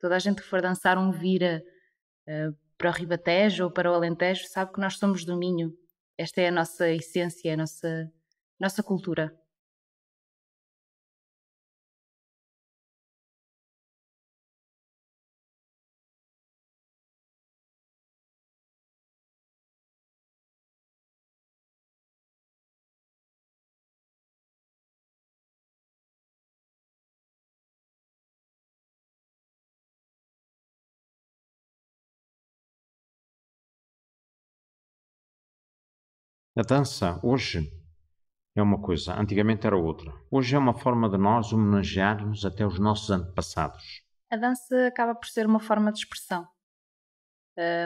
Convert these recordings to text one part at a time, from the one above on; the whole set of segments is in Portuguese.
Toda a gente que for dançar um vira uh, para o Ribatejo ou para o Alentejo sabe que nós somos do Minho. Esta é a nossa essência, a nossa, nossa cultura. A dança hoje é uma coisa, antigamente era outra. Hoje é uma forma de nós homenagearmos até os nossos antepassados. A dança acaba por ser uma forma de expressão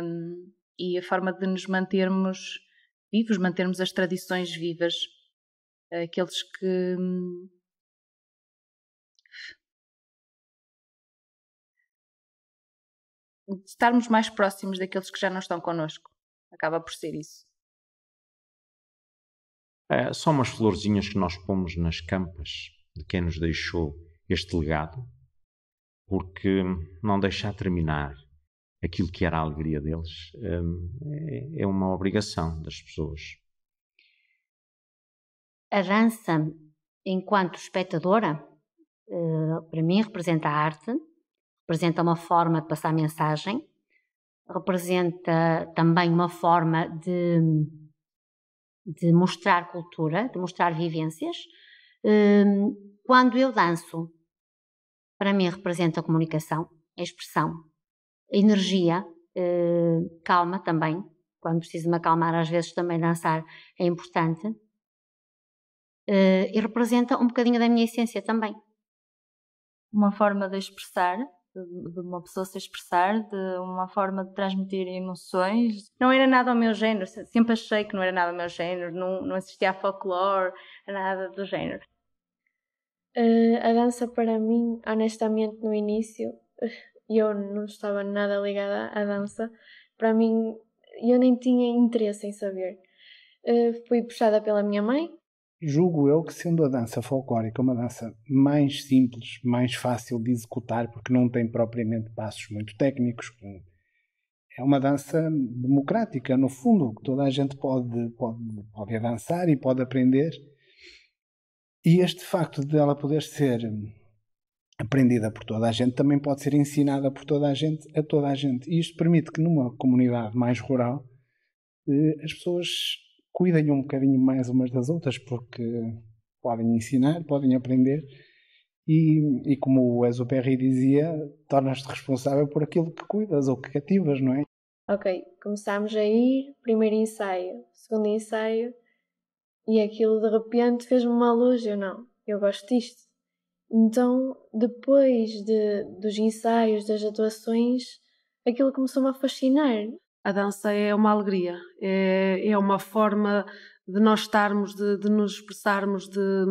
um, e a forma de nos mantermos vivos, mantermos as tradições vivas. Aqueles que. Hum, estarmos mais próximos daqueles que já não estão connosco. Acaba por ser isso são é, só umas florzinhas que nós pomos nas campas de quem nos deixou este legado, porque não deixar terminar aquilo que era a alegria deles hum, é, é uma obrigação das pessoas. A dança, enquanto espectadora, eh, para mim representa a arte, representa uma forma de passar mensagem, representa também uma forma de de mostrar cultura, de mostrar vivências. Hum, quando eu danço, para mim representa comunicação, expressão, energia, hum, calma também. Quando preciso me acalmar, às vezes também dançar é importante. Hum, e representa um bocadinho da minha essência também. Uma forma de expressar de, uma pessoa se expressar, de uma forma de transmitir emoções. Não era nada ao meu género, sempre achei que não era nada ao meu género, não, não assistia a folclore, nada do género. Uh, a dança para mim, honestamente, no início, eh, eu não estava nada ligada à dança. Para mim, eu nem tinha interesse em saber. Uh, fui puxada pela minha mãe, julgo eu que sendo a dança folclórica uma dança mais simples, mais fácil de executar, porque não tem propriamente passos muito técnicos, é uma dança democrática, no fundo, que toda a gente pode, pode, pode avançar e pode aprender. E este facto de ela poder ser aprendida por toda a gente também pode ser ensinada por toda a gente a toda a gente. E isto permite que numa comunidade mais rural eh, as pessoas cuidem um bocadinho mais umas das outras, porque podem ensinar, podem aprender. E, e como o Exuperry dizia, tornas-te responsável por aquilo que cuidas ou que cativas, não é? Ok, começámos a ir, primeiro ensaio, segundo ensaio, e aquilo de repente fez-me uma luz. Eu não, eu gosto disto. Então, depois de, dos ensaios, das atuações, aquilo começou-me a fascinar a dança é uma alegria, é, é uma forma de nós estarmos, de, de nos expressarmos, de,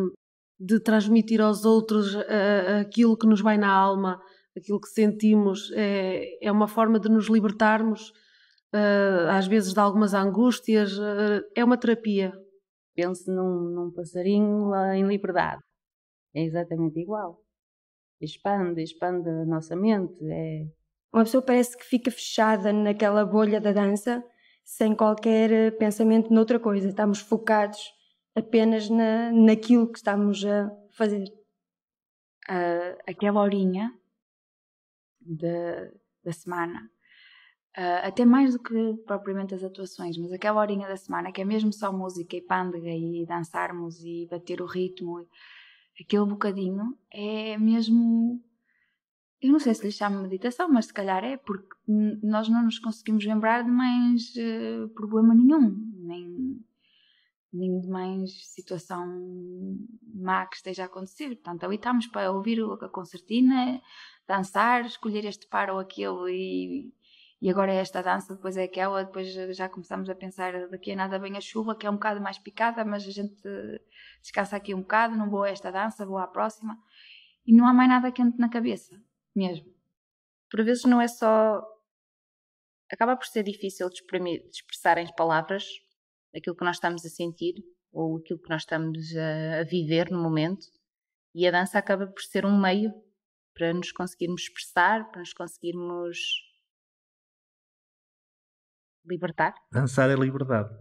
de transmitir aos outros uh, aquilo que nos vai na alma, aquilo que sentimos. É, é uma forma de nos libertarmos, uh, às vezes, de algumas angústias. Uh, é uma terapia. Pense num, num passarinho lá em liberdade. É exatamente igual. Expande, expande a nossa mente. É uma pessoa parece que fica fechada naquela bolha da dança sem qualquer eh, pensamento noutra coisa. Estamos focados apenas na, naquilo que estamos a fazer. Uh, aquela horinha de, da semana, uh, até mais do que propriamente as atuações, mas aquela horinha da semana que é mesmo só música e pândega e dançarmos e bater o ritmo, aquele bocadinho é mesmo eu não sei se lhe chamo meditação, mas se calhar é, porque nós não nos conseguimos lembrar de mais uh, problema nenhum, nem, nem de mais situação má que esteja a acontecer. Portanto, ali estamos para ouvir a concertina, dançar, escolher este par ou aquele e, e agora é esta dança, depois é aquela, depois já começamos a pensar daqui a nada bem a chuva, que é um bocado mais picada, mas a gente descansa aqui um bocado, não vou a esta dança, vou à próxima. E não há mais nada quente na cabeça mesmo. Por vezes não é só. Acaba por ser difícil de expressar em palavras aquilo que nós estamos a sentir ou aquilo que nós estamos a viver no momento, e a dança acaba por ser um meio para nos conseguirmos expressar, para nos conseguirmos libertar. Dançar é liberdade.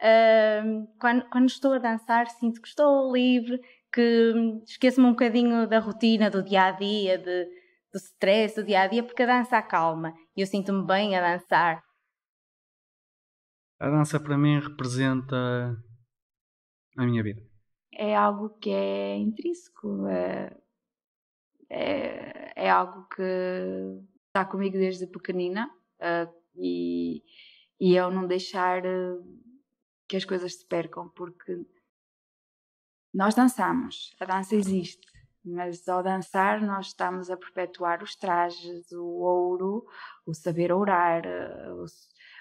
Uh, quando, quando, estou a dançar, sinto que estou livre porque esqueço-me um bocadinho da rotina, do dia a dia, de, do stress, do dia a dia, porque a dança acalma e eu sinto-me bem a dançar. A dança para mim representa a minha vida. É algo que é intrínseco, é, é, é algo que está comigo desde pequenina eh, e, e eu é não deixar eh, que as coisas se percam, porque nós dançamos, a dança existe, mas ao dançar nós estamos a perpetuar os trajes, o ouro, o saber ourar, eh, os,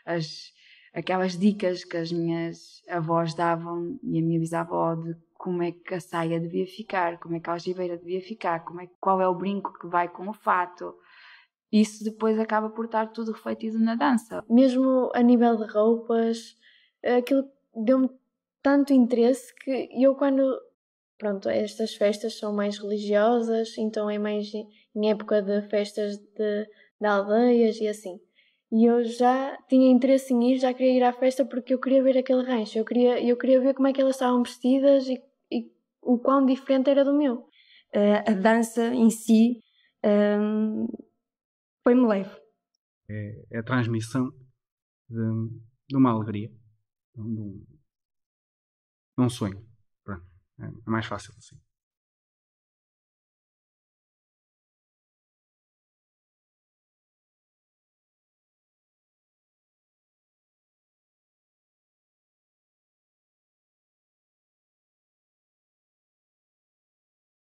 as, aquelas dicas que as minhas avós davam e a minha bisavó de como é que a saia devia ficar, como é que a algibeira devia ficar, como é, qual é o brinco que vai com o fato. Isso depois acaba por estar tudo refletido na dança. Mesmo a nível de roupas, eh, aquilo deu-me tanto interesse que eu quando pronto, estas festas são mais religiosas, então é mais em época de festas de, de aldeias e assim. E eu já tinha interesse em ir, já queria ir à festa porque eu queria ver aquele rancho, eu queria, eu queria ver como é que elas estavam vestidas e, e o quão diferente era do meu. Uh, a dança em si um, ehm, foi-me leve. É, é, a transmissão de, de uma alegria, de um, num sonho. Pronto. É, é mais fácil assim.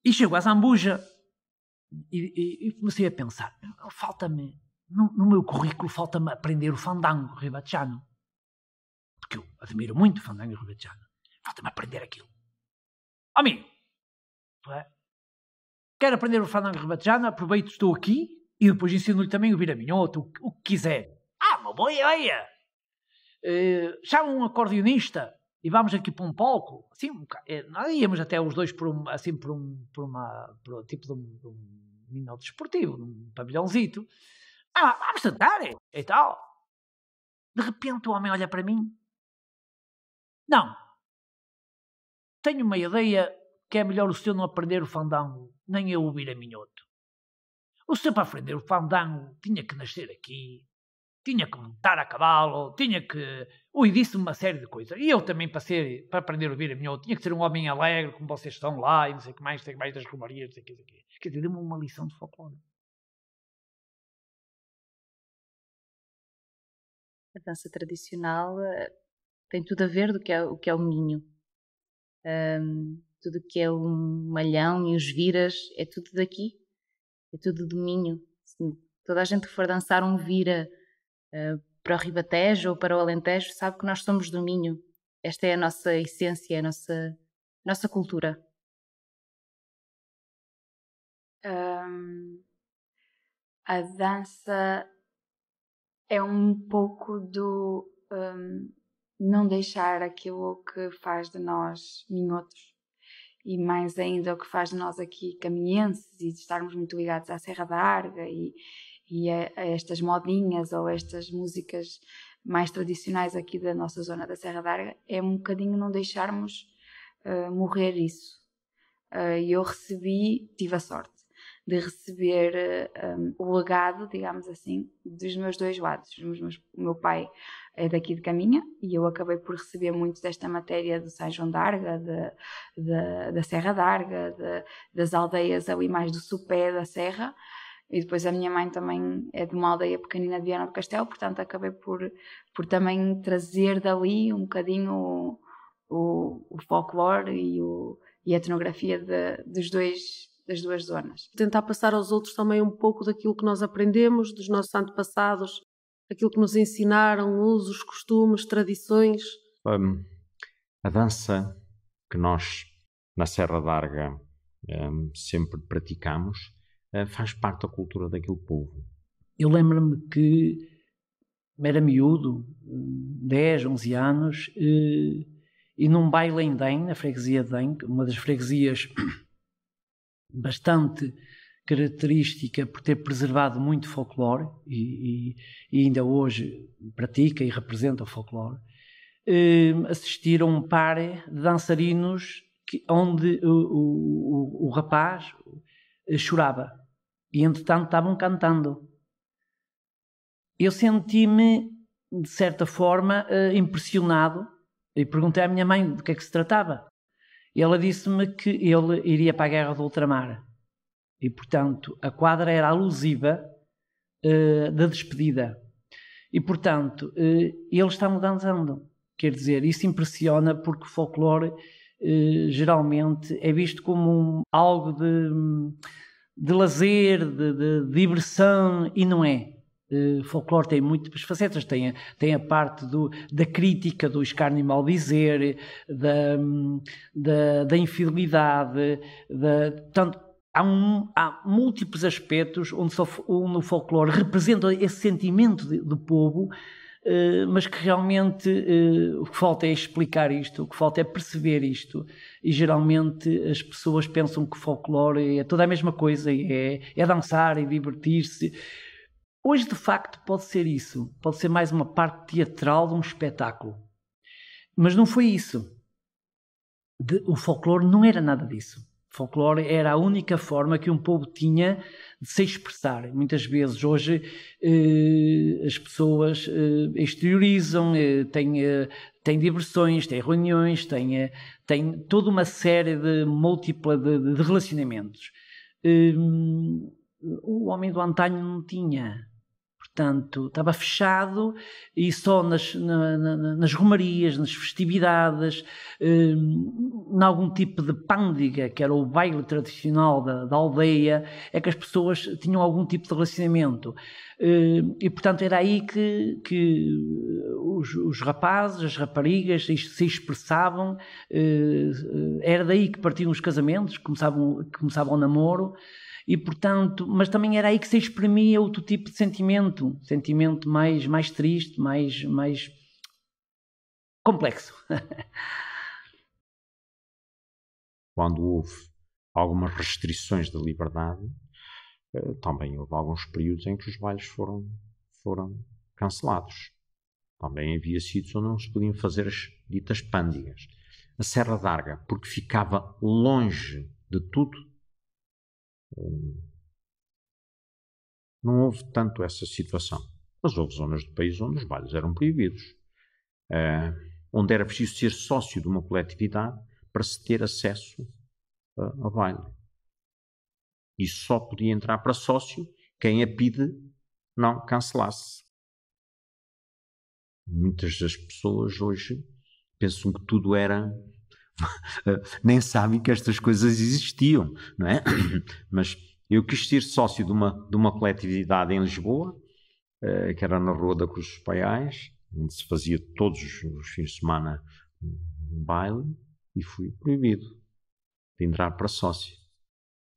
E chego à Zambuja e, e, e comecei a pensar: falta-me, no, no, meu currículo, falta-me aprender o fandango ribatejano. Porque eu admiro muito o fandango ribatejano. Falta-me aprender aquilo. Amigo, é? aprender o fandango rebatejano, aproveito estou aqui e depois ensino-lhe também o viraminhoto, o, o que quiser. Ah, uma boa ideia! Uh, chama um acordeonista e vamos aqui para um palco. Assim, um eh, nós íamos até os dois por um, assim, por um, por uma, por um tipo de um, de um minuto desportivo, num pavilhãozito. Ah, vamos tentar eh, e tal. De repente o homem olha para mim. Não, tenho uma ideia que é melhor o senhor não aprender o fandango, nem eu ouvir a minhoto. O senhor para aprender o fandango tinha que nascer aqui, tinha que montar a cavalo, tinha que. Ui, disse uma série de coisas. E eu também, para, ser, para aprender a ouvir a minhoto, tinha que ser um homem alegre, como vocês estão lá, e não sei o que mais, tem mais das romarias, não sei o que, não sei o que. Quer dizer, deu-me uma lição de folclore. A dança tradicional eh, tem tudo a ver do que é, o que é o minho um, tudo que é o Malhão e os Viras, é tudo daqui, é tudo do Minho. toda a gente que for dançar um Vira uh, para o Ribatejo ou para o Alentejo sabe que nós somos do Minho. Esta é a nossa essência, é a nossa, a nossa cultura. Um, a dança é um pouco do. Um não deixar aquilo que faz de nós minhotos e mais ainda o que faz de nós aqui caminhenses e de estarmos muito ligados à Serra da Arga e, e a, a, estas modinhas ou estas músicas mais tradicionais aqui da nossa zona da Serra da Arga é um bocadinho não deixarmos uh, morrer isso. Eh, e uh, eu recebi, tive a sorte de receber eh, um, o legado, digamos assim, dos meus dois lados. O meu pai é daqui de Caminha e eu acabei por receber muito desta matéria de São João d'Arga, de, de, da Serra d'Arga, das aldeias ali mais do supé da Serra. E depois a minha mãe também é de uma aldeia pequenina de Viana do Castelo, portanto acabei por, por também trazer dali um bocadinho o, o, o folclore e, o, e a etnografia de, dos dois das duas zonas. Tentar passar aos outros também um pouco daquilo que nós aprendemos, dos nossos antepassados aquilo que nos ensinaram, usos, costumes, tradições? Um, a dança que nós na Serra d'Arga um, sempre praticamos uh, faz parte da cultura daquele povo. Eu lembro-me que era miúdo, 10, hum, 11 anos, e, eh, e num baile em Den, na freguesia de Den, uma das freguesias bastante característica por ter preservado muito folclore e, e, e ainda hoje pratica e representa o folclore, eh, hum, assistir a um par de dançarinos que, onde o, o, o, o rapaz chorava e, entretanto, estavam cantando. Eu senti-me, de certa forma, eh, impressionado e perguntei à minha mãe do que é que se tratava. ela disse-me que ele iria para a guerra do ultramar e, portanto, a quadra era alusiva uh, da despedida. E, portanto, uh, eles estavam dançando. Quer dizer, isso impressiona porque o folclore uh, geralmente é visto como um, algo de, de lazer, de, de, diversão, e não é. O folclore tem muitas facetas, tem a, tem a parte do, da crítica, do escárnio mal dizer, da, da, da infidelidade, da, tanto há, um, há múltiplos aspectos onde, só, o folclore representa esse sentimento de, do povo, eh, mas que realmente eh, o que falta é explicar isto, o que falta é perceber isto. E geralmente as pessoas pensam que folclore é toda a mesma coisa, é, é dançar e é divertir-se. Hoje, de facto, pode ser isso. Pode ser mais uma parte teatral de um espetáculo. Mas não foi isso. De, o folclore não era nada disso folclore era a única forma que um povo tinha de se expressar. Muitas vezes hoje eh, as pessoas eh, exteriorizam, eh, têm, eh, têm diversões, têm reuniões, têm, eh, têm toda uma série de múltipla de, de relacionamentos. Ehm, o homem do antanho não tinha. Portanto, estava fechado e só nas, na, na, nas romarias, nas festividades, hum, em algum tipo de pândiga, que era o baile tradicional da, da, aldeia, é que as pessoas tinham algum tipo de relacionamento. Hum, e, portanto, era aí que, que os, os rapazes, as raparigas se expressavam, hum, era daí que partiam os casamentos, começavam, começava o namoro. E portanto, mas também era aí que se exprimia outro tipo de sentimento, sentimento mais mais triste, mais mais complexo. Quando houve algumas restrições da liberdade, eh, também houve alguns períodos em que os bailes foram foram cancelados. Também havia sítios onde não se podiam fazer as ditas pândigas. A Serra d'Arga, porque ficava longe de tudo Hum, não houve tanto essa situação. Mas houve zonas do país onde os bailes eram proibidos, eh, onde era preciso ser sócio de uma coletividade para se ter acesso a, a baile. E só podia entrar para sócio quem a PIDE não cancelasse. Muitas das pessoas hoje pensam que tudo era nem sabem que estas coisas existiam, não é? Mas eu quis ser sócio de uma, de uma coletividade em Lisboa, eh, que era na Rua da Cruz dos Paiais, onde se fazia todos os fins de semana um baile, e fui proibido de entrar para sócio.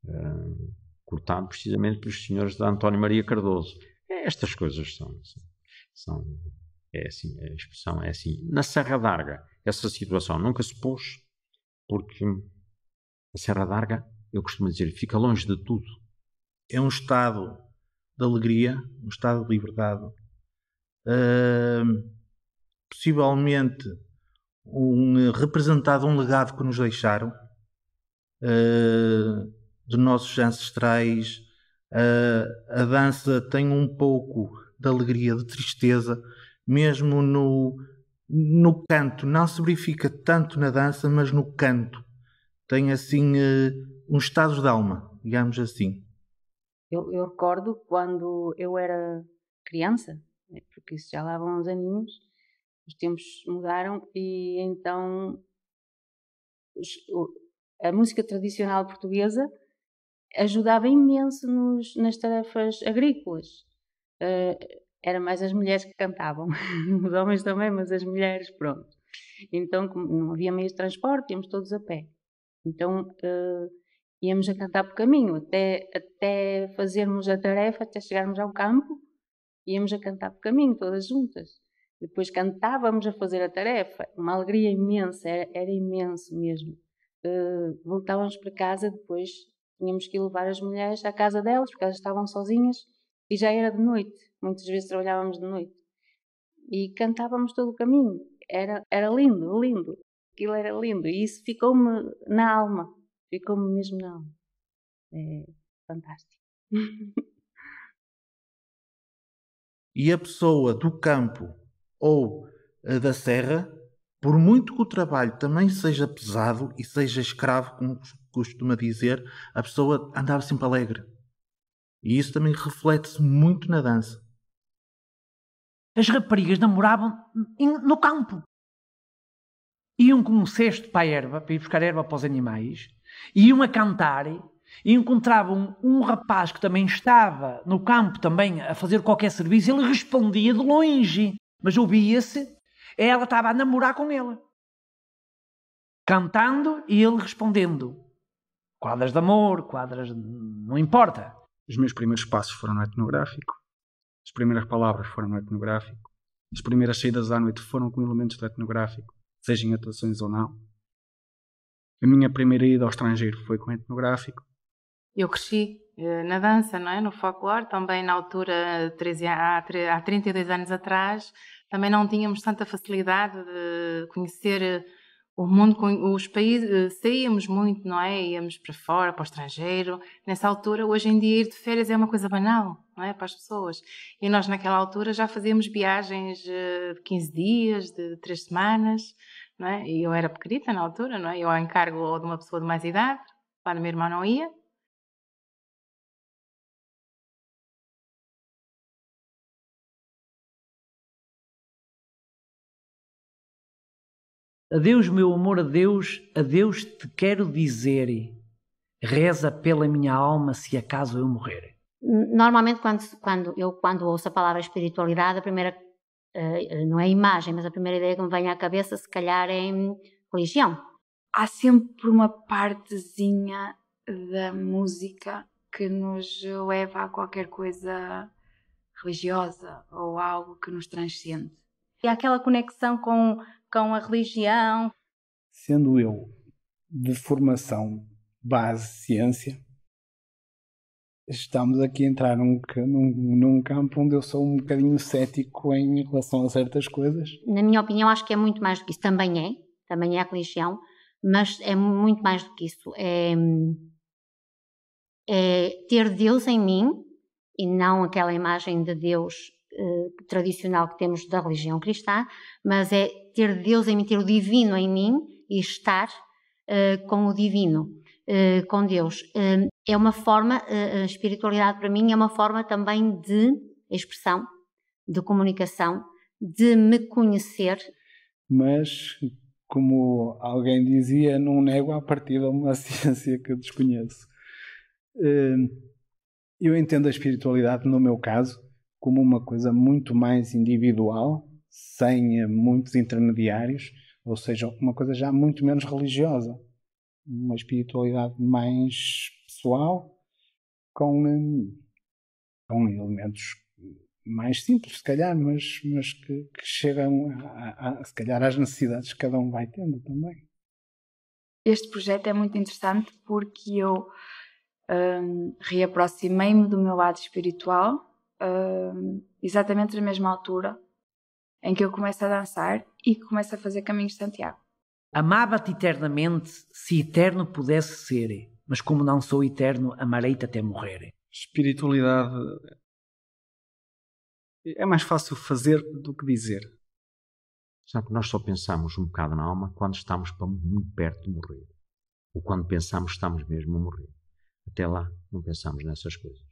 Eh, cortado precisamente pelos senhores da António Maria Cardoso. É, estas coisas são, são, são é assim, a expressão é assim. Na Serra d'Arga, essa situação nunca se pôs porque a Serra d'Arga, eu costumo dizer, fica longe de tudo. É um estado de alegria, um estado de liberdade, uh, possivelmente um, representado um legado que nos deixaram uh, de nossos ancestrais. Uh, a dança tem um pouco de alegria, de tristeza, mesmo no no canto, não se verifica tanto na dança, mas no canto. Tem assim eh, um estado de alma, digamos assim. Eu, eu recordo quando eu era criança, né, porque isso já lá vão uns aninhos, os tempos mudaram e então a música tradicional portuguesa ajudava imenso nos, nas tarefas agrícolas. Uh, era mais as mulheres que cantavam. Os homens também, mas as mulheres, pronto. Então, não havia meios de transporte, íamos todos a pé. Então, uh, íamos a cantar por caminho, até, até fazermos a tarefa, até chegarmos ao campo, íamos a cantar por caminho, todas juntas. Depois cantávamos a fazer a tarefa, uma alegria imensa, era, era imenso mesmo. Uh, voltávamos para casa, depois tínhamos que levar as mulheres à casa delas, porque elas estavam sozinhas e já era de noite, muitas vezes trabalhávamos de noite. E cantávamos todo o caminho. Era, era lindo, lindo. Aquilo era lindo. E isso ficou-me na alma. Ficou-me mesmo na alma. É fantástico. e a pessoa do campo ou da serra, por muito que o trabalho também seja pesado e seja escravo, como costuma dizer, a pessoa andava sempre alegre e isso também reflete-se muito na dança. As raparigas namoravam no campo. Iam com um cesto para a erva, para ir buscar erva para os animais, iam a cantar e encontravam um rapaz que também estava no campo também a fazer qualquer serviço, ele respondia de longe, mas ouvia-se, ela estava a namorar com ele. Cantando e ele respondendo. Quadras de amor, quadras. não importa. Os meus primeiros passos foram no etnográfico. As primeiras palavras foram no etnográfico. As primeiras saídas à noite foram com elementos do etnográfico, sejam atuações ou não. A minha primeira ida ao estrangeiro foi com etnográfico. Eu cresci eh, na dança, não é? No folclore, também na altura, 13, há, há 32 anos atrás, também não tínhamos tanta facilidade de conhecer o mundo, com os países, eh, saíamos muito, não é? Íamos para fora, para o estrangeiro. Nessa altura, hoje em dia, ir de férias é uma coisa banal, não é? Para as pessoas. E nós, naquela altura, já fazíamos viagens eh, de 15 dias, de 3 semanas, não é? E eu era pequenita na altura, não é? Eu ao encargo de uma pessoa de mais idade, lá do meu irmão não ia. Adeus, meu amor, adeus, adeus te quero dizer. Reza pela minha alma se acaso eu morrer. Normalmente, quando, quando eu quando ouço a palavra espiritualidade, a primeira, eh, não é imagem, mas a primeira ideia que me vem à cabeça, se calhar, é hum, religião. Há sempre uma partezinha da música que nos leva a qualquer coisa religiosa ou algo que nos transcende. E aquela conexão com com a religião. Sendo eu de formação base ciência, estamos aqui a entrar num, num, num, campo onde eu sou um bocadinho cético em relação a certas coisas. Na minha opinião, acho que é muito mais do que isso. Também é, também é a religião, mas é muito mais do que isso. É, é ter Deus em mim e não aquela imagem de Deus eh, tradicional que temos da religião cristã, mas é ter Deus em mim, ter o divino em mim e estar eh, com o divino, eh, com Deus. é uma forma, a espiritualidade para mim é uma forma também de expressão, de comunicação, de me conhecer. Mas, como alguém dizia, não nego a partir de uma ciência que eu desconheço. Eu entendo a espiritualidade, no meu caso, como uma coisa muito mais individual, sem eh, muitos intermediários, ou seja, uma coisa já muito menos religiosa, uma espiritualidade mais pessoal, com, eh, com elementos mais simples, se calhar, mas, mas que, que chegam, a, a, se calhar, às necessidades que cada um vai tendo também. Este projeto é muito interessante porque eu hum, reaproximei-me do meu lado espiritual uh, exatamente na mesma altura em que eu começo a dançar e começo a fazer Caminhos de Santiago. Amava-te eternamente se eterno pudesse ser, mas como não sou eterno, amarei-te até morrer. Espiritualidade é mais fácil fazer do que dizer. Sabe, nós só pensamos um bocado na alma quando estamos muito perto de morrer. Ou quando pensamos que estamos mesmo a morrer. Até lá, não pensamos nessas coisas.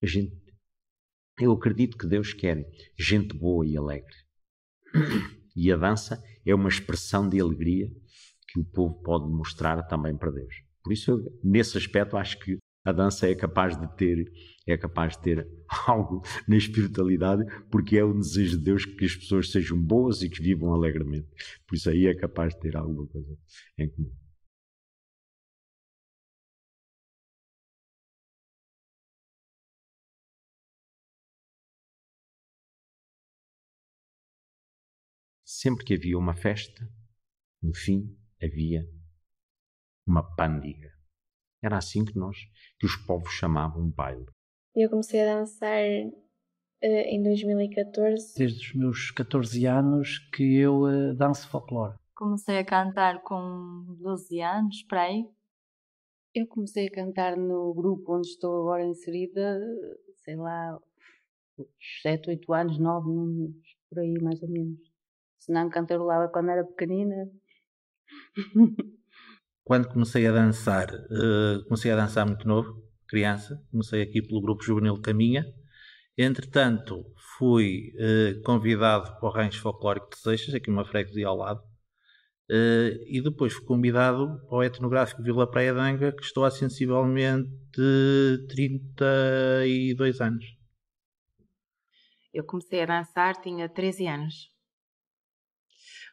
A gente eu acredito que Deus quer gente boa e alegre. E a dança é uma expressão de alegria que o povo pode mostrar também para Deus. Por isso, eu, nesse aspecto, acho que a dança é capaz de ter é capaz de ter algo na espiritualidade, porque é o desejo de Deus que as pessoas sejam boas e que vivam alegremente. Por isso aí é capaz de ter alguma coisa em comum. sempre que havia uma festa, no fim havia uma pândiga. Era assim que nós, que os povos chamavam baile. Eu comecei a dançar uh, em 2014. Desde os meus 14 anos que eu uh, danço folclore. Comecei a cantar com 12 anos, para aí. Eu comecei a cantar no grupo onde estou agora inserida, sei lá, 7, 8 anos, 9, por aí mais ou menos senão cantarolava quando era pequenina. quando comecei a dançar, uh, comecei a dançar muito novo, criança, comecei aqui pelo grupo juvenil Caminha. Entretanto, fui uh, convidado para o Rancho Folclórico de Seixas, aqui uma freguesia ao lado, uh, e depois fui convidado ao Etnográfico Vila Praia d'Anga, que estou há sensivelmente 32 anos. Eu comecei a dançar, tinha 13 anos.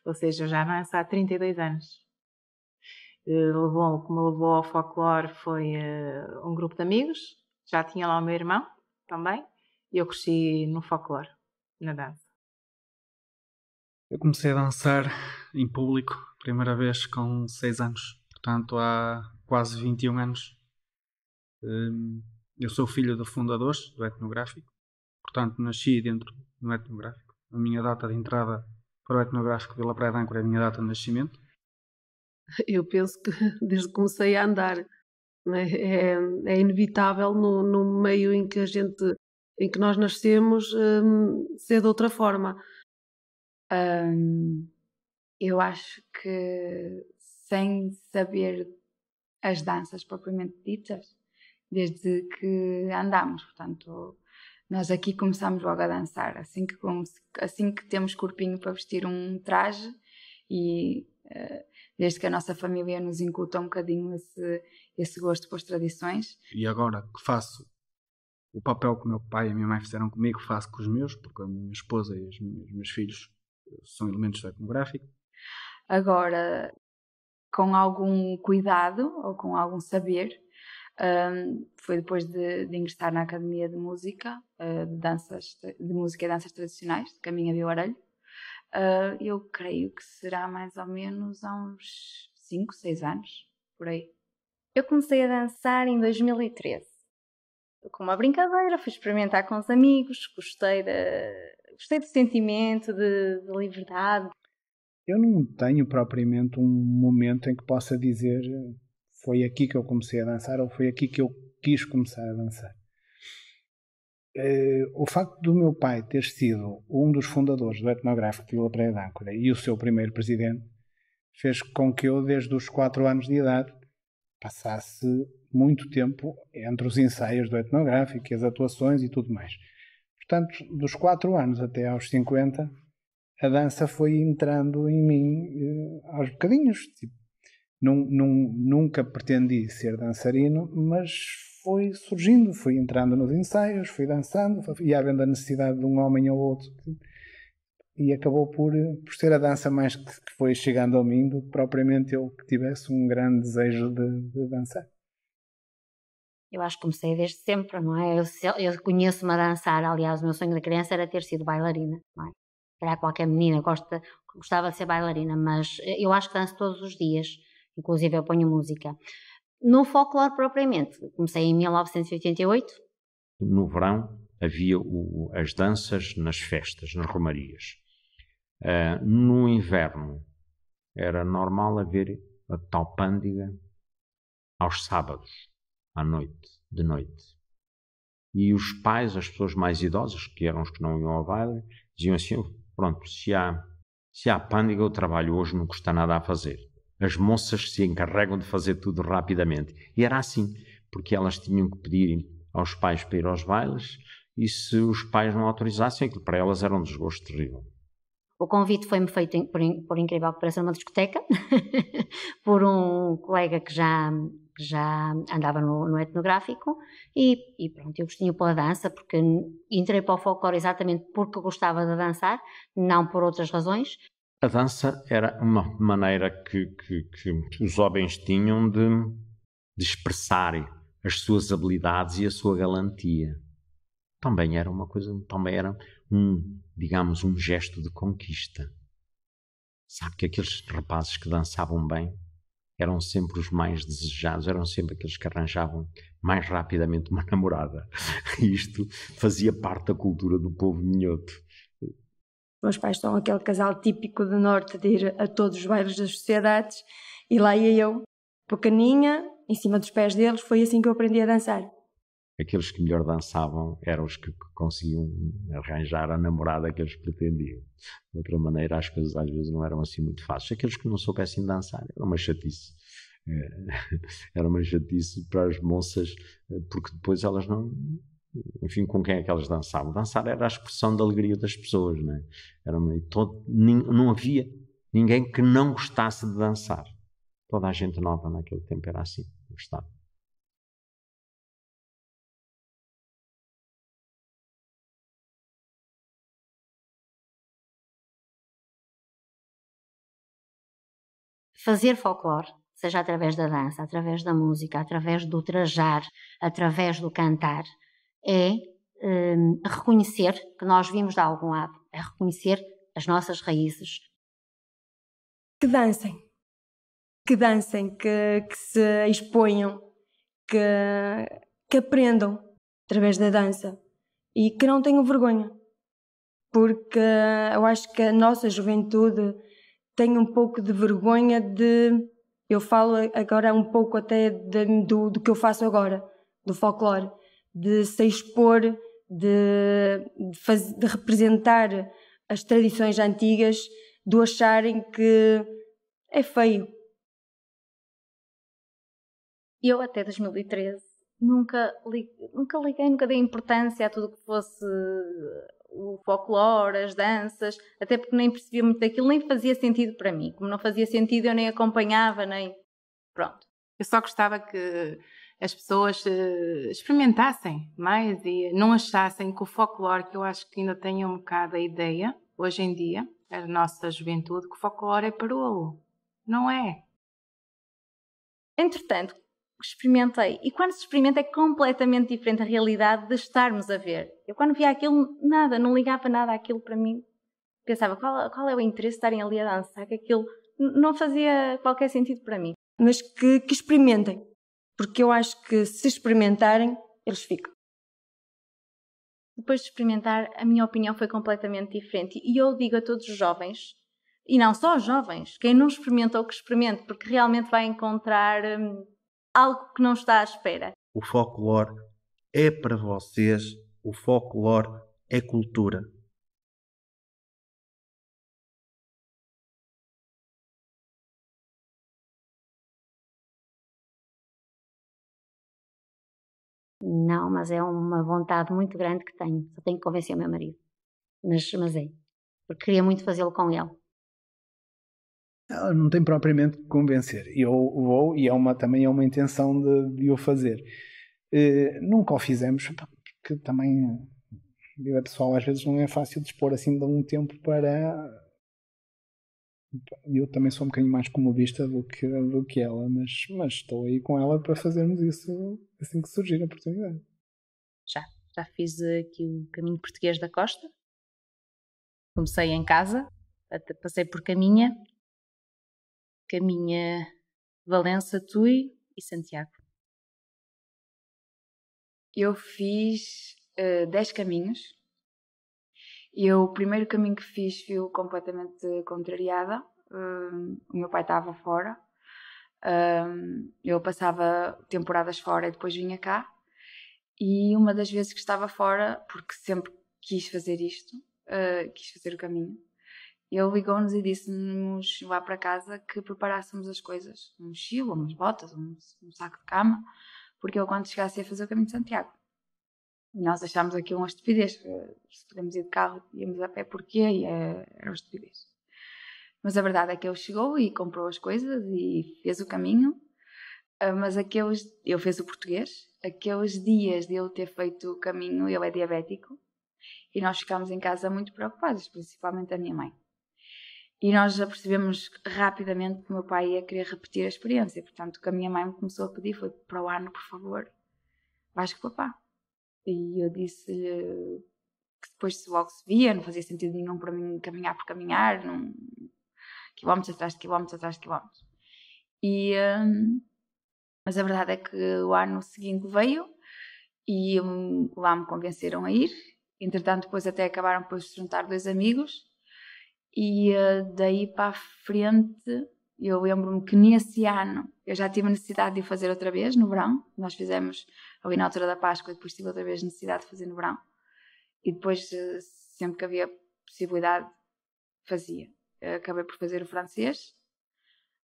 Ou seja, eu já danço há 32 anos. Eh, levou, me levou ao folclore foi eh, um grupo de amigos, já tinha lá o meu irmão também, e eu cresci no folclore, na dança. Eu comecei a dançar em público, primeira vez com 6 anos, portanto há quase 21 anos. Hum, eu sou filho de fundadores do etnográfico, portanto nasci dentro do etnográfico. A minha data de entrada para o etnográfico Vila Praia de Ancora, é a minha data de nascimento? Eu penso que desde que comecei a andar. É, é, é inevitável no, no, meio em que a gente, em que nós nascemos, hum, ser de outra forma. Hum, eu acho que sem saber as danças propriamente ditas, desde que andamos, portanto, nós aqui começámos logo a dançar, assim que, assim que temos corpinho para vestir um traje e eh, desde que a nossa família nos inculta um bocadinho esse, esse gosto pelas tradições. E agora que faço o papel que o meu pai e a minha mãe fizeram comigo, faço com os meus, porque a minha esposa e os meus, os meus filhos eh, são elementos do etnográfica. Agora, com algum cuidado ou com algum saber, um, foi depois de, de, ingressar na Academia de Música, uh, de, danças, de Música e Danças Tradicionais, de Caminha de Orelho. Uh, ah, eu creio que será mais ou menos há uns 5, 6 anos, por aí. Eu comecei a dançar em 2013. Com uma brincadeira, fui experimentar com os amigos, gostei, de, gostei do sentimento de, de liberdade. Eu não tenho propriamente um momento em que possa dizer foi aqui que eu comecei a dançar ou foi aqui que eu quis começar a dançar. Uh, o facto do meu pai ter sido um dos fundadores do etnográfico de Vila Praia de Âncora e o seu primeiro presidente fez com que eu, desde os 4 anos de idade, passasse muito tempo entre os ensaios do etnográfico e as atuações e tudo mais. Portanto, dos 4 anos até aos 50, a dança foi entrando em mim uh, aos bocadinhos. Tipo, num, num, nunca pretendi ser dançarino, mas foi surgindo, fui entrando nos ensaios, fui dançando, e havendo a necessidade de um homem ou outro. e acabou por, por ser a dança mais que, que foi chegando ao mim do que propriamente eu que tivesse um grande desejo de, de dançar. Eu acho que comecei desde sempre, não é? Eu, eu conheço-me a dançar, aliás, o meu sonho de criança era ter sido bailarina, não é? qualquer menina, gosta, gostava de ser bailarina, mas eu acho que danço todos os dias inclusive eu ponho música. No folclore propriamente, comecei em 1988. No verão havia o, as danças nas festas, nas romarias. Uh, no inverno era normal haver a tal pândega aos sábados, à noite, de noite. E os pais, as pessoas mais idosas, que eram os que não iam ao baile, diziam assim: oh, pronto, se há, se há pândega, o trabalho hoje, não custa nada a fazer as moças se encarregam de fazer tudo rapidamente. E era assim, porque elas tinham que pedir aos pais para ir aos bailes, e se os pais não autorizassem, aquilo para elas era um desgosto terrível. O convite foi-me feito, por, por incrível que pareça, numa discoteca, por um colega que já, que já andava no, no etnográfico, e, e, pronto, eu gostinho pela dança, porque entrei para o folclore exatamente porque gostava de dançar, não por outras razões, a dança era uma maneira que, que, que os homens tinham de, de as suas habilidades e a sua galantia. Também era uma coisa, também era um, digamos, um gesto de conquista. Sabe que aqueles rapazes que dançavam bem eram sempre os mais desejados, eram sempre aqueles que arranjavam mais rapidamente uma namorada. E isto fazia parte da cultura do povo minhoto meus pais são aquele casal típico do norte de ir a todos os bailes das sociedades e lá ia eu, pequeninha, em cima dos pés deles, foi assim que eu aprendi a dançar. Aqueles que melhor dançavam eram os que conseguiam arranjar a namorada que eles pretendiam. De outra maneira, as coisas às vezes não eram assim muito fáceis. Aqueles que não soubessem dançar, era uma chatice eh, era uma chatice para as moças, eh, porque depois elas não, enfim, com quem é que elas dançavam? Dançar era a expressão da alegria das pessoas, né? Era todo, não havia ninguém que não gostasse de dançar. Toda a gente nova naquele tempo era assim, gostava. Fazer folclore, seja através da dança, através da música, através do trajar, através do cantar, é um, reconhecer que nós vimos de algum lado, é reconhecer as nossas raízes. Que dancem, que dancem, que, que se exponham, que, que aprendam através da dança e que não tenham vergonha, porque eu acho que a nossa juventude tem um pouco de vergonha de. Eu falo agora um pouco até de, do, do que eu faço agora, do folclore de se expor, de, de, faz, de representar as tradições antigas, do acharem que é feio. Eu até 2013 nunca, li, nunca liguei, nunca dei importância a tudo que fosse o folclore, as danças, até porque nem percebia muito daquilo, nem fazia sentido para mim. Como não fazia sentido, eu nem acompanhava, nem. Pronto. Eu só gostava que as pessoas eh, experimentassem mais e não achassem que o folclore, que eu acho que ainda tem um bocado a ideia, hoje em dia, a nossa juventude, que o folclore é parolo. Não é. Entretanto, experimentei. E quando se experimenta é completamente diferente a realidade de estarmos a ver. Eu quando via aquilo, nada, não ligava nada àquilo para mim. Pensava, qual, qual é o interesse de estarem ali a dançar? Que aquilo não fazia qualquer sentido para mim. Mas que, que experimentem porque eu acho que se experimentarem, eles ficam. Depois de experimentar, a minha opinião foi completamente diferente. E eu digo a todos os jovens, e não só os jovens, quem não experimentou, que experimente, porque realmente vai encontrar hum, algo que não está à espera. O folclore é para vocês, o folclore é cultura. Não, mas é uma vontade muito grande que tenho. Só tenho que convencer o meu marido. Mas, mas é. Porque queria muito fazê-lo com ele. Ela não tem propriamente que convencer. Eu vou e é uma, também é uma intenção de, de o fazer. Uh, nunca o fizemos, porque também a é pessoal às vezes não é fácil dispor assim de um tempo para. Eu também sou um bocadinho mais comodista do que, do que ela, mas, mas estou aí com ela para fazermos isso assim que surgir a oportunidade. Já. Já fiz aqui o caminho português da costa. Comecei em casa, passei por Caminha, Caminha, Valença, Tui e Santiago. Eu fiz eh, dez caminhos. E eu, o primeiro caminho que fiz, fui completamente contrariada. Uh, o meu pai estava fora um, eu passava temporadas fora e depois vinha cá. E uma das vezes que estava fora, porque sempre quis fazer isto, uh, quis fazer o caminho, ele ligou-nos e disse-nos lá para casa que preparássemos as coisas, um mochila, umas botas, um, um, saco de cama, porque ele quando chegasse ia fazer o caminho de Santiago. E nós achámos aqui uma estupidez, ah, se podemos ir de carro, íamos a pé, porquê? E ah, era uma estupidez. Mas a verdade é que ele chegou e comprou as coisas e fez o caminho. Ah, mas aqueles. Ele fez o português. Aqueles dias de ele ter feito o caminho, ele é diabético. E nós ficámos em casa muito preocupados, principalmente a minha mãe. E nós já percebemos rapidamente que o meu pai ia querer repetir a experiência. Portanto, o que a minha mãe me começou a pedir foi: para o ano, por favor, vais com o papá. E eu disse-lhe que depois logo se via, não fazia sentido nenhum para mim caminhar por caminhar, não, quilómetros atrás de quilómetros atrás de quilómetros. E, um, mas a verdade é que o ano seguinte veio e um, lá me convenceram a ir. Entretanto, depois até acabaram por se juntar dois amigos e uh, daí para a frente eu lembro-me que nesse ano eu já tive necessidade de fazer outra vez no verão. Nós fizemos ali na altura da Páscoa e depois tive outra vez necessidade de fazer no verão. E depois, eh, sempre que havia possibilidade, fazia. Eh, acabei por fazer o francês.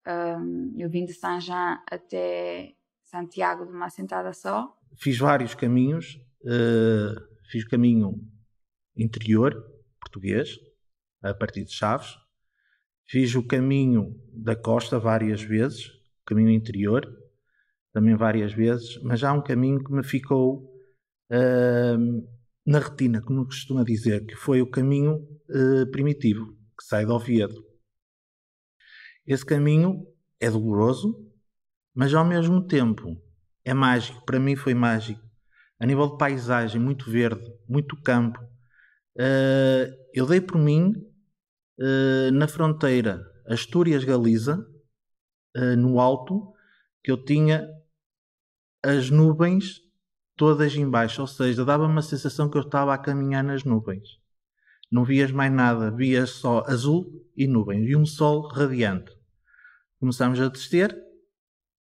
Um, eu vim de Saint-Jean até Santiago de uma assentada só. Fiz vários caminhos. Uh, fiz caminho interior, português, a partir de Chaves. Fiz o caminho da costa várias vezes, caminho interior, também várias vezes, mas há um caminho que me ficou uh, na retina, como costuma dizer, que foi o caminho uh, primitivo que sai de Oviedo. Esse caminho é doloroso, mas ao mesmo tempo é mágico. Para mim foi mágico. A nível de paisagem, muito verde, muito campo. Uh, eu dei por mim uh, na fronteira Astúrias-Galiza, uh, eh, no alto, que eu tinha as nuvens todas embaixo, ou seja, dava-me a sensação que eu estava a caminhar nas nuvens. Não vias mais nada, vias só azul e nuvens e um sol radiante. Começámos a descer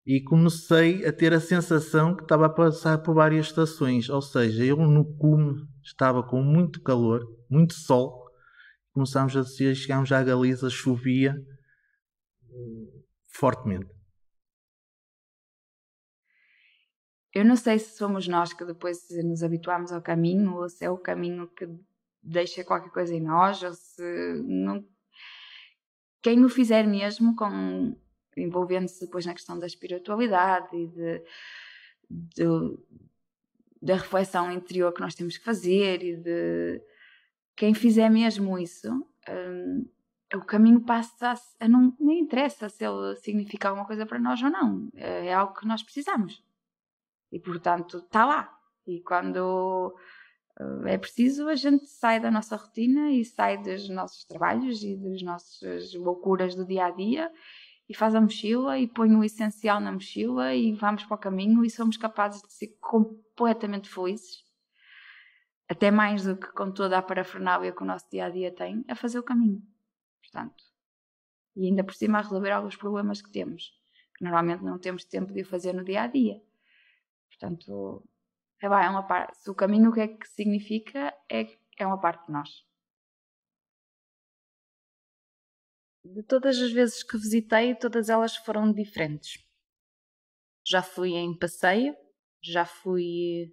e comecei a ter a sensação que estava a passar por várias estações, ou seja, eu no cume estava com muito calor, muito sol. Começámos a descer, chegámos à Galiza, chovia fortemente. Eu não sei se somos nós que depois nos habituamos ao caminho ou se é o caminho que deixa qualquer coisa em nós ou se não. Quem o fizer mesmo, com envolvendo-se depois na questão da espiritualidade e de, de, da reflexão interior que nós temos que fazer e de quem fizer mesmo isso, hum, o caminho passa a, não nem interessa se ele significa alguma coisa para nós ou não, é, é algo que nós precisamos e portanto está lá. E quando é preciso a gente sair da nossa rotina e sair dos nossos trabalhos e das nossas loucuras do dia a dia e faz a mochila e põe o essencial na mochila e vamos para o caminho e somos capazes de ser completamente felizes, até mais do que com toda a parafernália que o nosso dia a dia tem, a fazer o caminho. Portanto, e ainda por cima a resolver alguns problemas que temos, que normalmente não temos tempo de o fazer no dia a dia. Portanto, é, é uma parte. Se o caminho o que é que significa é, é uma parte de nós. De todas as vezes que visitei, todas elas foram diferentes. Já fui em passeio, já fui.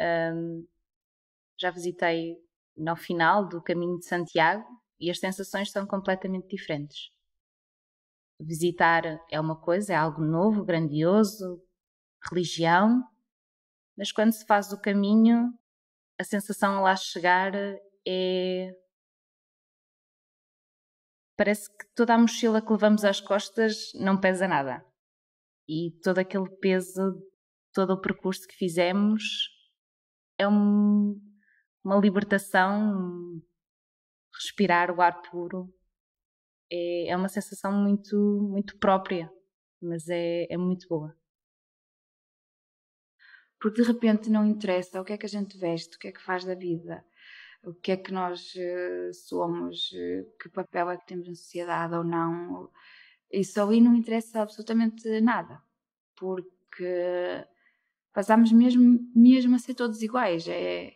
Hum, já visitei no final do caminho de Santiago e as sensações são completamente diferentes. Visitar é uma coisa, é algo novo, grandioso, religião, mas quando se faz o caminho, a sensação a lá chegar é. Parece que toda a mochila que levamos às costas não pesa nada. E todo aquele peso, todo o percurso que fizemos é um, uma libertação, respirar o ar puro. É, é uma sensação muito, muito própria, mas é, é muito boa porque de repente não interessa o que é que a gente veste, o que é que faz da vida, o que é que nós eh, somos, eh, que papel é que temos na sociedade ou não. Isso aí não interessa absolutamente nada, porque passamos mesmo, mesmo a ser todos iguais. É,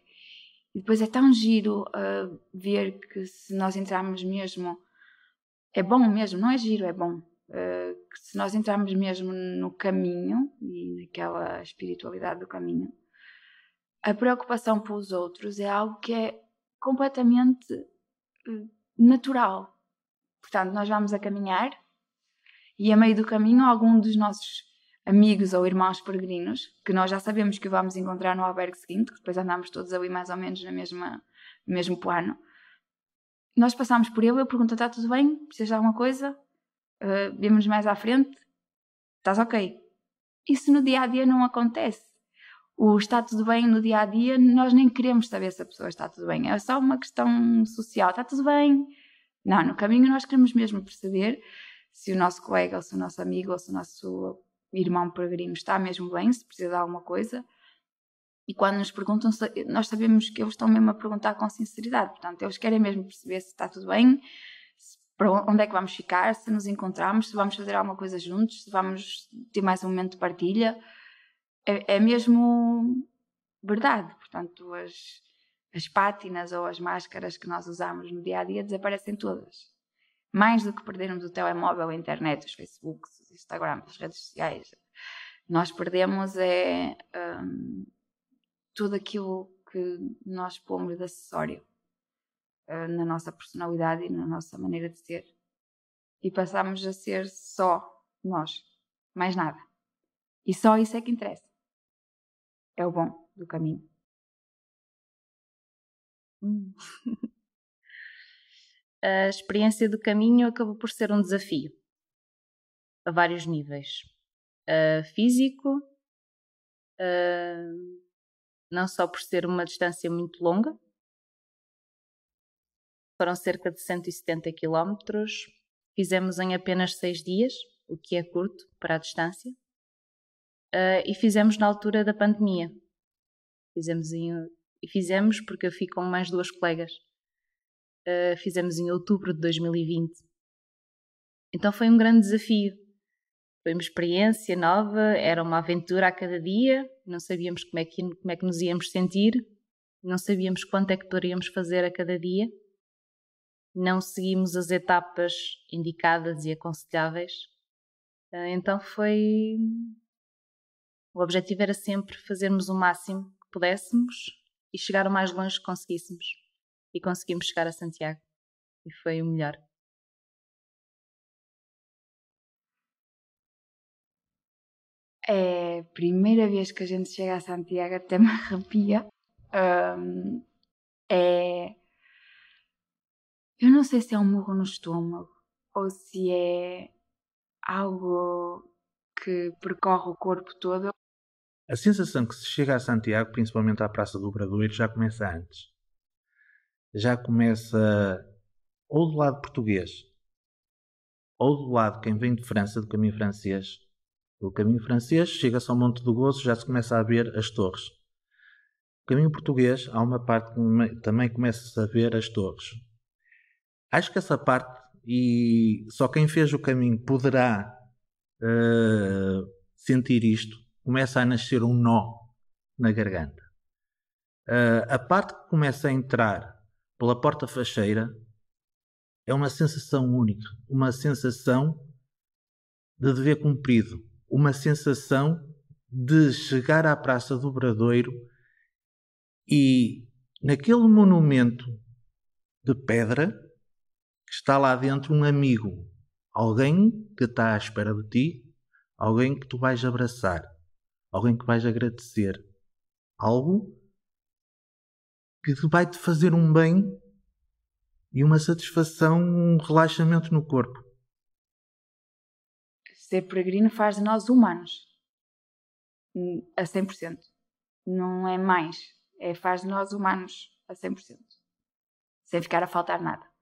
e depois é tão giro uh, ver que se nós entrarmos mesmo, é bom mesmo, não é giro, é bom. Uh, porque se nós entrarmos mesmo no caminho e naquela espiritualidade do caminho, a preocupação pelos outros é algo que é completamente eh, natural. Portanto, nós vamos a caminhar e a meio do caminho algum dos nossos amigos ou irmãos peregrinos, que nós já sabemos que vamos encontrar no albergue seguinte, que depois andamos todos ali mais ou menos na mesma, no mesmo plano, nós passamos por ele, eu pergunto, está tudo bem? Precisa de alguma coisa? uh, vemos mais à frente, estás ok. Isso no dia a dia não acontece. O está tudo bem no dia a dia, nós nem queremos saber se a pessoa está tudo bem. É só uma questão social. Está tudo bem? Não, no caminho nós queremos mesmo perceber se o nosso colega, ou se o nosso amigo, ou se o nosso irmão peregrino está mesmo bem, se precisa de alguma coisa. E quando nos perguntam, nós sabemos que eles estão mesmo a perguntar com sinceridade. Portanto, eles querem mesmo perceber se está tudo bem, para onde é que vamos ficar, se nos encontramos, se vamos fazer alguma coisa juntos, se vamos ter mais um momento de partilha. É, é mesmo verdade. Portanto, as, as pátinas ou as máscaras que nós usamos no dia a dia desaparecem todas. Mais do que perdermos o telemóvel, a internet, os Facebooks, os Instagrams, as redes sociais, nós perdemos é hum, tudo aquilo que nós pomos de acessório. Eh, na nossa personalidade e na nossa maneira de ser. E passamos a ser só nós, mais nada. E só isso é que interessa. É o bom do caminho. Hum. a experiência do caminho acabou por ser um desafio a vários níveis uh, físico, uh, não só por ser uma distância muito longa, foram cerca de 170 quilómetros. Fizemos em apenas seis dias, o que é curto para a distância. Uh, e fizemos na altura da pandemia. Fizemos em, e fizemos porque eu fico com mais duas colegas. Uh, fizemos em outubro de 2020. Então foi um grande desafio. Foi uma experiência nova, era uma aventura a cada dia, não sabíamos como é que, como é que nos íamos sentir, não sabíamos quanto é que poderíamos fazer a cada dia não seguimos as etapas indicadas e aconselháveis. Ah, então foi. O objetivo era sempre fazermos o máximo que pudéssemos e chegar o mais longe que conseguíssemos. E conseguimos chegar a Santiago. E foi o melhor. É a primeira vez que a gente chega a Santiago, até me arrepia. Um, é eu não sei se é um murro no estômago ou se é algo que percorre o corpo todo. A sensação que se chega a Santiago, principalmente à Praça do Bradoiro, já começa antes. Já começa ou do lado português, ou do lado quem vem de França, do caminho francês. Do caminho francês chega-se ao Monte do Gozo, já se começa a ver as torres. Do caminho português há uma parte que também começa-se a ver as torres. Acho que essa parte, e só quem fez o caminho poderá uh, sentir isto, começa a nascer um nó na garganta. Uh, a parte que começa a entrar pela porta facheira é uma sensação única, uma sensação de dever cumprido, uma sensação de chegar à Praça do Bradoiro e naquele monumento de pedra que está lá dentro um amigo, alguém que está à espera de ti, alguém que tu vais abraçar, alguém que vais agradecer, algo que vai te fazer um bem e uma satisfação, um relaxamento no corpo. Ser peregrino faz de nós humanos a 100%. Não é mais, é faz de nós humanos a 100%, sem ficar a faltar nada.